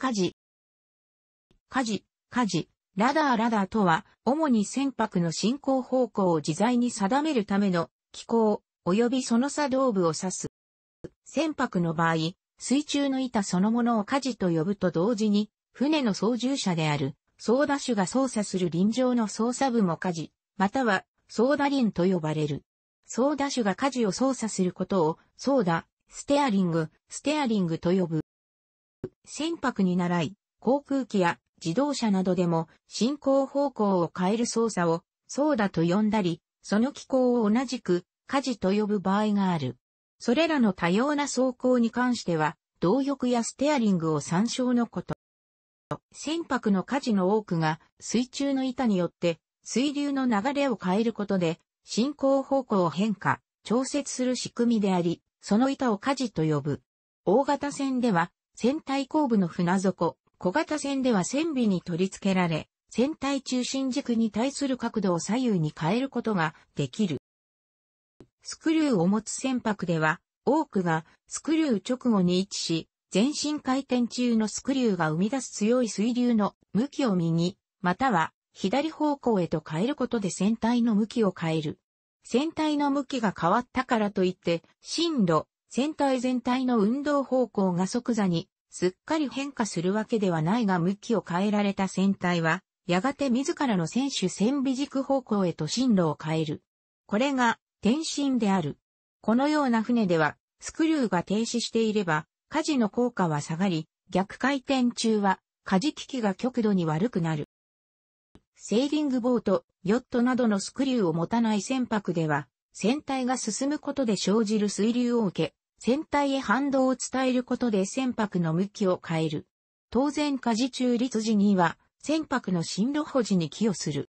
火事。火事、火事、ラダーラダーとは、主に船舶の進行方向を自在に定めるための機構、及びその作動部を指す。船舶の場合、水中の板そのものを火事と呼ぶと同時に、船の操縦者である、操舵手が操作する臨場の操作部も火事、または、操舵輪と呼ばれる。操舵手が事を操作することを、操舵、ステアリング、ステアリングと呼ぶ。船舶に習い、航空機や自動車などでも進行方向を変える操作をうだと呼んだり、その機構を同じく火事と呼ぶ場合がある。それらの多様な走行に関しては、動力やステアリングを参照のこと。船舶の火事の多くが水中の板によって水流の流れを変えることで進行方向を変化、調節する仕組みであり、その板を火事と呼ぶ。大型船では船体後部の船底、小型船では船尾に取り付けられ、船体中心軸に対する角度を左右に変えることができる。スクリューを持つ船舶では、多くがスクリュー直後に位置し、全身回転中のスクリューが生み出す強い水流の向きを右、または左方向へと変えることで船体の向きを変える。船体の向きが変わったからといって、進路、船体全体の運動方向が即座に、すっかり変化するわけではないが向きを変えられた船体は、やがて自らの船首船尾軸方向へと進路を変える。これが、転身である。このような船では、スクリューが停止していれば、舵の効果は下がり、逆回転中は、舵機きが極度に悪くなる。セーリングボート、ヨットなどのスクリューを持たない船舶では、船体が進むことで生じる水流を受け、船体へ反動を伝えることで船舶の向きを変える。当然火事中立時には船舶の進路保持に寄与する。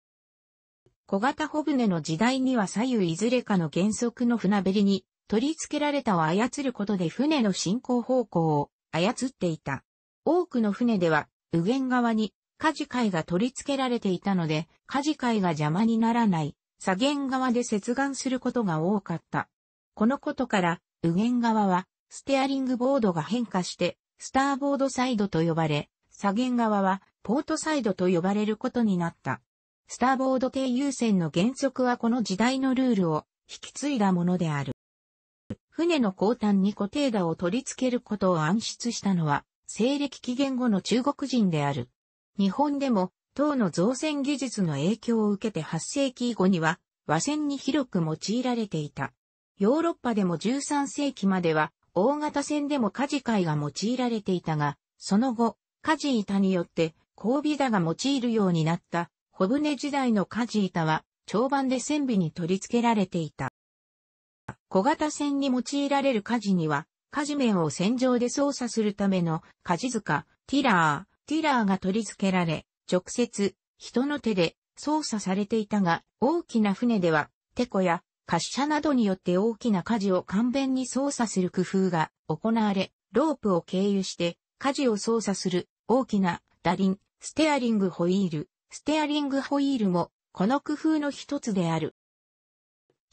小型帆船の時代には左右いずれかの原則の船べりに取り付けられたを操ることで船の進行方向を操っていた。多くの船では右舷側に舵貝が取り付けられていたので、舵貝が邪魔にならない左舷側で接岸することが多かった。このことから右舷側は、ステアリングボードが変化して、スターボードサイドと呼ばれ、左舷側は、ポートサイドと呼ばれることになった。スターボード低優先の原則はこの時代のルールを引き継いだものである。船の後端に固定打を取り付けることを暗出したのは、西暦紀元後の中国人である。日本でも、唐の造船技術の影響を受けて8世紀以後には、和船に広く用いられていた。ヨーロッパでも13世紀までは、大型船でもカジカイが用いられていたが、その後、カジ板によって、交尾だが用いるようになった、小舟時代のカジ板は、長板で船尾に取り付けられていた。小型船に用いられるカジには、カジ面を船上で操作するためのカジ塚、ティラー、ティラーが取り付けられ、直接、人の手で操作されていたが、大きな船では、テコや滑車などによって大きな舵を簡便に操作する工夫が行われ、ロープを経由して舵を操作する大きな打輪、ステアリングホイール、ステアリングホイールもこの工夫の一つである。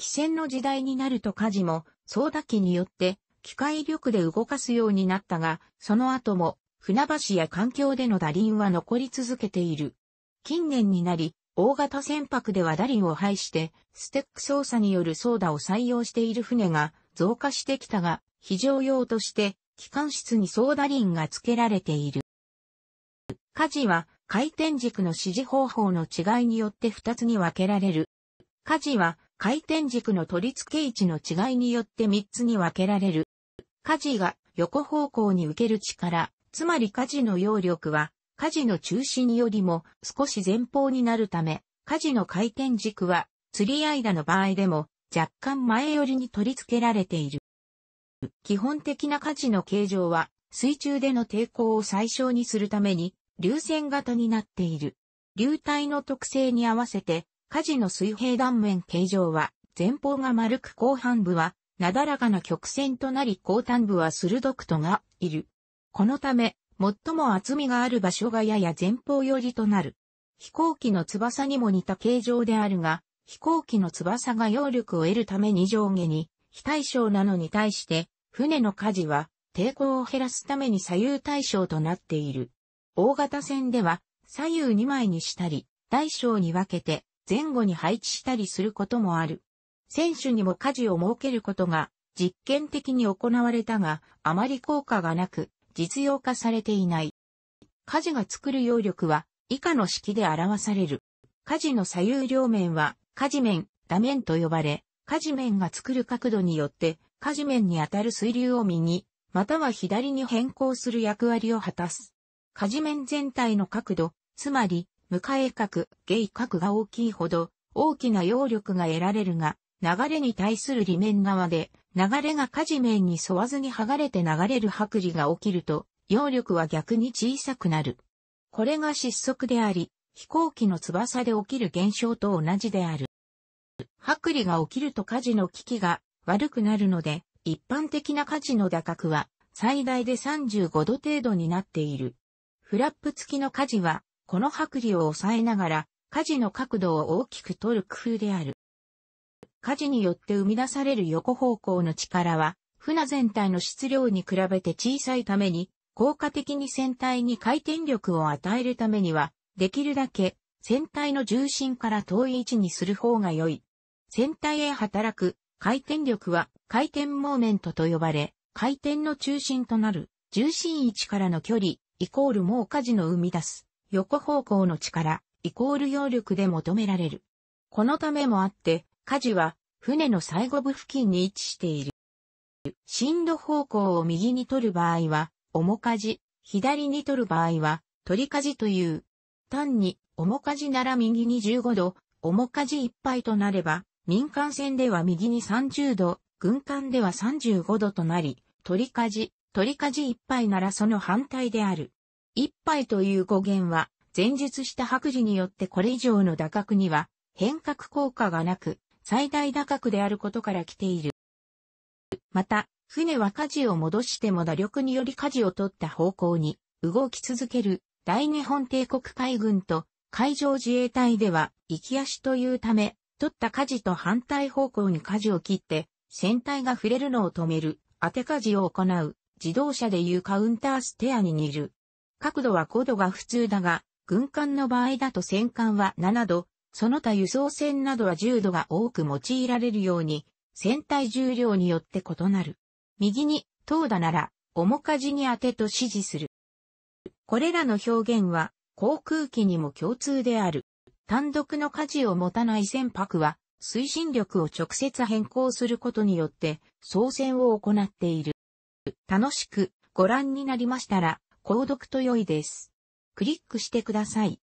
汽船の時代になると舵も操舵機によって機械力で動かすようになったが、その後も船橋や環境での打輪は残り続けている。近年になり、大型船舶ではダリンを排して、ステック操作によるソーダを採用している船が増加してきたが、非常用として、機関室にソーダリンが付けられている。火事は、回転軸の指示方法の違いによって2つに分けられる。火事は、回転軸の取り付け位置の違いによって3つに分けられる。火事が横方向に受ける力、つまり火事の揚力は火事の中心よりも少し前方になるため、火事の回転軸は、釣り間の場合でも若干前寄りに取り付けられている。基本的な火事の形状は、水中での抵抗を最小にするために、流線型になっている。流体の特性に合わせて、火事の水平断面形状は、前方が丸く後半部は、なだらかな曲線となり後端部は鋭くとがいる。このため、最も厚みがある場所がやや前方寄りとなる。飛行機の翼にも似た形状であるが、飛行機の翼が揚力を得るために上下に非対称なのに対して、船の舵は抵抗を減らすために左右対称となっている。大型船では左右2枚にしたり、大小に分けて前後に配置したりすることもある。選手にも舵を設けることが実験的に行われたが、あまり効果がなく、実用化されていない。火事が作る揚力は以下の式で表される。火事の左右両面は家事面、打面と呼ばれ、火事面が作る角度によって家事面に当たる水流を右、または左に変更する役割を果たす。火事面全体の角度、つまり、かえ角、ゲイ角が大きいほど、大きな揚力が得られるが、流れに対する裏面側で、流れが火事面に沿わずに剥がれて流れる剥離が起きると、揚力は逆に小さくなる。これが失速であり、飛行機の翼で起きる現象と同じである。剥離が起きると火事の危機が悪くなるので、一般的な火事の打角は最大で35度程度になっている。フラップ付きの火事は、この剥離を抑えながら、火事の角度を大きく取る工夫である。火事によって生み出される横方向の力は、船全体の質量に比べて小さいために、効果的に船体に回転力を与えるためには、できるだけ船体の重心から遠い位置にする方が良い。船体へ働く回転力は回転モーメントと呼ばれ、回転の中心となる重心位置からの距離、イコールもう火事の生み出す横方向の力、イコール揚力で求められる。このためもあって、火事は船の最後部付近に位置している。震度方向を右に取る場合は、重火事、左に取る場合は、取り火事という。単に、重火事なら右に15度、重火事いっぱいとなれば、民間船では右に30度、軍艦では35度となり、取り火事、取り火事ぱいならその反対である。一杯という語源は、前述した白字によってこれ以上の打角には変革効果がなく、最大打角であることから来ている。また、船は舵を戻しても打力により舵を取った方向に動き続ける大日本帝国海軍と海上自衛隊では行き足というため、取った舵と反対方向に舵を切って船体が触れるのを止める当て舵を行う自動車でいうカウンターステアに似る。角度は5度が普通だが、軍艦の場合だと戦艦は7度、その他輸送船などは重度が多く用いられるように、船体重量によって異なる。右に、投打なら、面かじに当てと指示する。これらの表現は、航空機にも共通である。単独の舵を持たない船舶は、推進力を直接変更することによって、操船を行っている。楽しくご覧になりましたら、購読と良いです。クリックしてください。